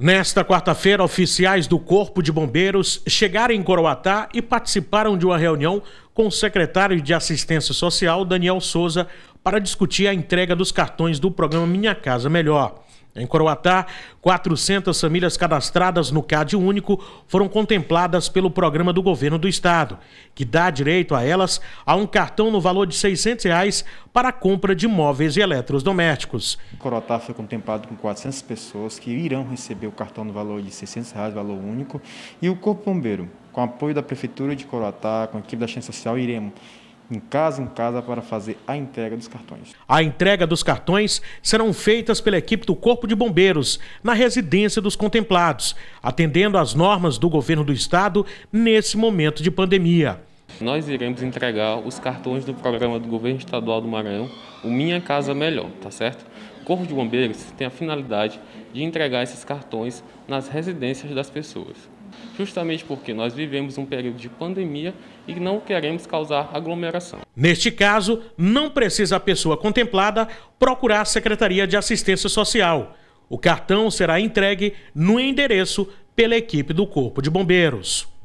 Nesta quarta-feira, oficiais do Corpo de Bombeiros chegaram em Coroatá e participaram de uma reunião com o secretário de Assistência Social, Daniel Souza, para discutir a entrega dos cartões do programa Minha Casa Melhor. Em Coroatá, 400 famílias cadastradas no CAD único foram contempladas pelo programa do governo do estado, que dá direito a elas a um cartão no valor de R$ 600 reais para a compra de móveis e eletrodomésticos. Coroatá foi contemplado com 400 pessoas que irão receber o cartão no valor de R$ 600, reais, valor único, e o Corpo Bombeiro, com apoio da Prefeitura de Coroatá, com a equipe da Ciência Social, iremos em casa em casa para fazer a entrega dos cartões. A entrega dos cartões serão feitas pela equipe do Corpo de Bombeiros na residência dos contemplados, atendendo às normas do governo do estado nesse momento de pandemia. Nós iremos entregar os cartões do programa do governo estadual do Maranhão, o Minha Casa Melhor, tá certo? O Corpo de Bombeiros tem a finalidade de entregar esses cartões nas residências das pessoas justamente porque nós vivemos um período de pandemia e não queremos causar aglomeração. Neste caso, não precisa a pessoa contemplada procurar a Secretaria de Assistência Social. O cartão será entregue no endereço pela equipe do Corpo de Bombeiros.